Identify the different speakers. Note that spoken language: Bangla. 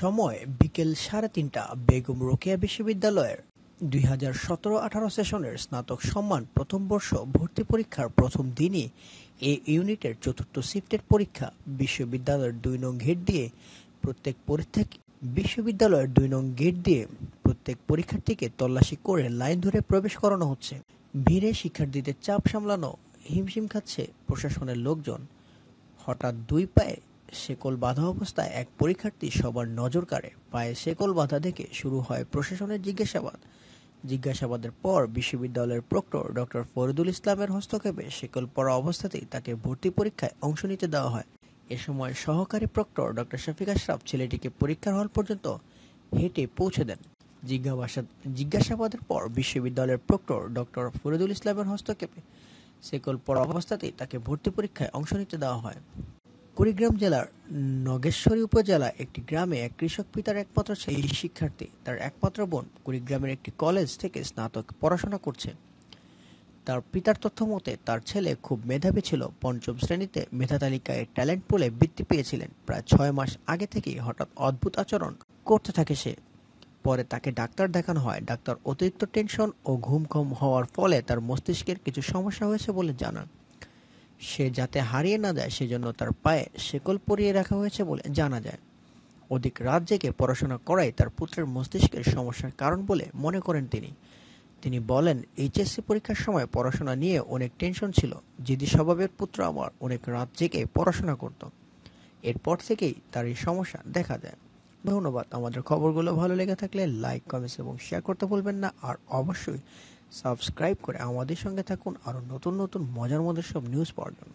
Speaker 1: সময় বিকেল সাড়ে তিনটা বেগম রোকেয়া বিশ্ববিদ্যালয়ের দুই হাজার সতেরো আঠারো সেশনের স্নাতক সম্মান প্রথম বর্ষ ভর্তি পরীক্ষার প্রথম দিনই এ ইউনিটের চতুর্থ শিফটের পরীক্ষা বিশ্ববিদ্যালয়ের দুই নং গেট দিয়ে প্রত্যেক পরীক্ষা বিশ্ববিদ্যালয়ের দুই নং গেট দিয়ে প্রত্যেক পরীক্ষার্থীকে তল্লাশি করে লাইন ধরে প্রবেশ করানো হচ্ছে ভিড়ে শিক্ষার্থীদের চাপ সামলানো হিমশিম খাচ্ছে প্রশাসনের লোকজন হঠাৎ দুই পায়ে শেকল বাঁধা অবস্থায় এক পরীক্ষার্থী সবার নজর কাড়ে পায়ে শেকল বাঁধা দেখে শুরু হয় প্রশাসনের জিজ্ঞাসাবাদ জিজ্ঞাসাবাদের পর বিশ্ববিদ্যালয়ের প্রক্টর ডক্টর ফরিদুল ইসলামের হস্তক্ষেপে শেকল পড়া অবস্থাতেই তাকে ভর্তি পরীক্ষায় অংশ নিতে দেওয়া হয় এ সময় সহকারী প্রক্টর ডক্টর শফিক আশরাফ ছেলেটিকে পরীক্ষার হল পর্যন্ত হেঁটে পৌঁছে দেন জিজ্ঞাসাবাদ জিজ্ঞাসাবাদের পর বিশ্ববিদ্যালয়ের প্রক্টর ডক্টর ফরিদুল ইসলামের হস্তক্ষেপে শেকল পড়া অবস্থাতেই তাকে ভর্তি পরীক্ষায় অংশ নিতে দেওয়া হয় কুড়িগ্রাম জেলার নগেশ্বরী উপজেলা একটি গ্রামে এক কৃষক পিতার একমাত্র সেই শিক্ষার্থী তার একমাত্র বোন কুড়িগ্রামের একটি কলেজ থেকে স্নাতক পড়াশোনা করছে তার পিতার তথ্য মতে তার ছেলে খুব মেধাবী ছিল পঞ্চম শ্রেণীতে মেধা তালিকায় ট্যালেন্ট পুলে বৃত্তি পেয়েছিলেন প্রায় ছয় মাস আগে থেকেই হঠাৎ অদ্ভুত আচরণ করতে থাকে সে পরে তাকে ডাক্তার দেখানো হয় ডাক্তার অতিরিক্ত টেনশন ও ঘুম কম হওয়ার ফলে তার মস্তিষ্কের কিছু সমস্যা হয়েছে বলে জানান সে যাতে হারিয়ে না যায় সেজন্য তার পায়ে শেকল পরিয়ে রাখা হয়েছে বলে জানা যায় অধিক রাত জেগে পড়াশোনা করাই তার পুত্রের মস্তিষ্কের সমস্যার কারণ বলে মনে করেন তিনি তিনি বলেন এইচএসসি পরীক্ষার সময় পড়াশোনা নিয়ে অনেক টেনশন ছিল যদি স্বভাবের পুত্র আমার অনেক রাত জেগে পড়াশোনা করত এরপর থেকেই তার এই সমস্যা দেখা যায় ধন্যবাদ আমাদের খবরগুলো ভালো লেগে থাকলে লাইক কমেন্টস এবং শেয়ার করতে ভুলবেন না আর অবশ্যই সাবস্ক্রাইব করে আমাদের সঙ্গে থাকুন আরও নতুন নতুন মজার মজার সব নিউজ পাওয়ার জন্য